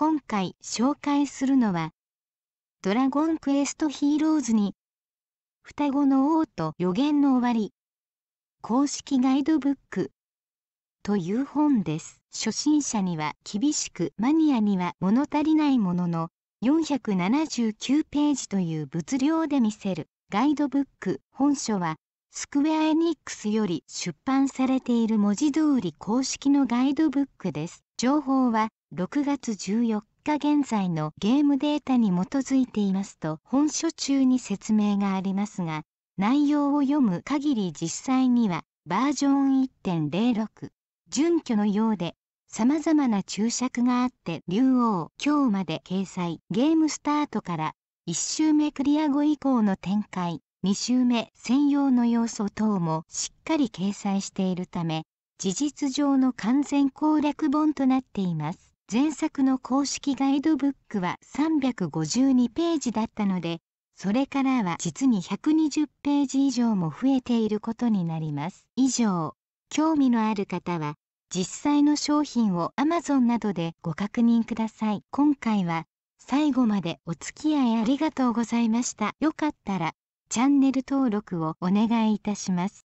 今回紹介するのは、ドラゴンクエストヒーローズに、双子の王と予言の終わり、公式ガイドブック、という本です。初心者には厳しく、マニアには物足りないものの、479ページという物量で見せるガイドブック本書はスクウェア・エニックスより出版されている文字通り公式のガイドブックです。情報は6月14日現在のゲームデータに基づいていますと本書中に説明がありますが、内容を読む限り実際にはバージョン1.06、準拠のようで様々な注釈があって竜王今日まで掲載ゲームスタートから1周目クリア後以降の展開2周目専用の要素等もしっかり掲載しているため事実上の完全攻略本となっています。前作の公式ガイドブックは352ページだったので、それからは実に120ページ以上も増えていることになります。以上、興味のある方は、実際の商品を Amazon などでご確認ください。今回は最後までお付き合いありがとうございました。よかったらチャンネル登録をお願いいたします。